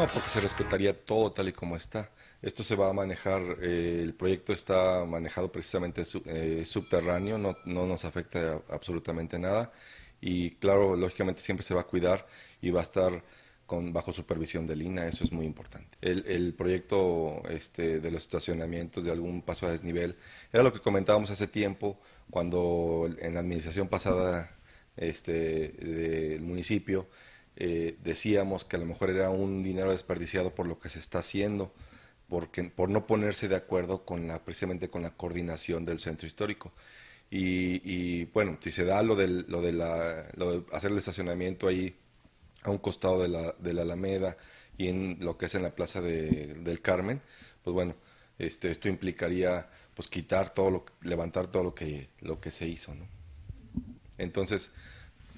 No, porque se respetaría todo tal y como está. Esto se va a manejar, eh, el proyecto está manejado precisamente eh, subterráneo, no, nos afecta absolutamente nada y claro, lógicamente siempre se va a cuidar y va a estar con, bajo supervisión del INA, eso es muy importante. El, proyecto este, de los estacionamientos, de algún paso a desnivel, era lo que comentábamos hace tiempo cuando en la administración pasada este, del municipio eh, decíamos que a lo mejor era un dinero desperdiciado por lo que se está haciendo, porque, por no ponerse de acuerdo con la, precisamente con la coordinación del centro histórico. Y, bueno, si se da lo, lo, de la, lo de hacer el estacionamiento ahí a un costado de la, de la Alameda y en lo que es en la Plaza del Carmen, pues bueno, este, esto implicaría pues quitar todo levantar todo lo que, lo que se hizo, ¿no? Entonces,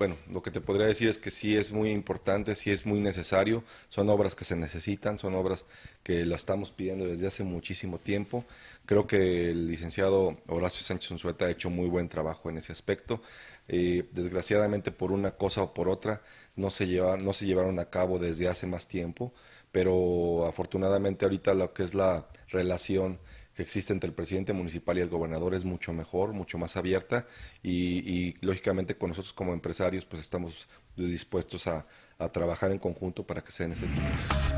bueno, lo que te podría decir es que sí es muy importante, sí es muy necesario, son obras que se necesitan, son obras que la estamos pidiendo desde hace muchísimo tiempo. Creo que el licenciado Horacio Sánchez Unzueta ha hecho muy buen trabajo en ese aspecto. Eh, desgraciadamente por una cosa o por otra no se, no se llevaron a cabo desde hace más tiempo, pero afortunadamente ahorita lo que es la relación que existe entre el presidente municipal y el gobernador es mucho mejor, mucho más abierta y, lógicamente con nosotros como empresarios pues estamos dispuestos a, trabajar en conjunto para que en ese tipo.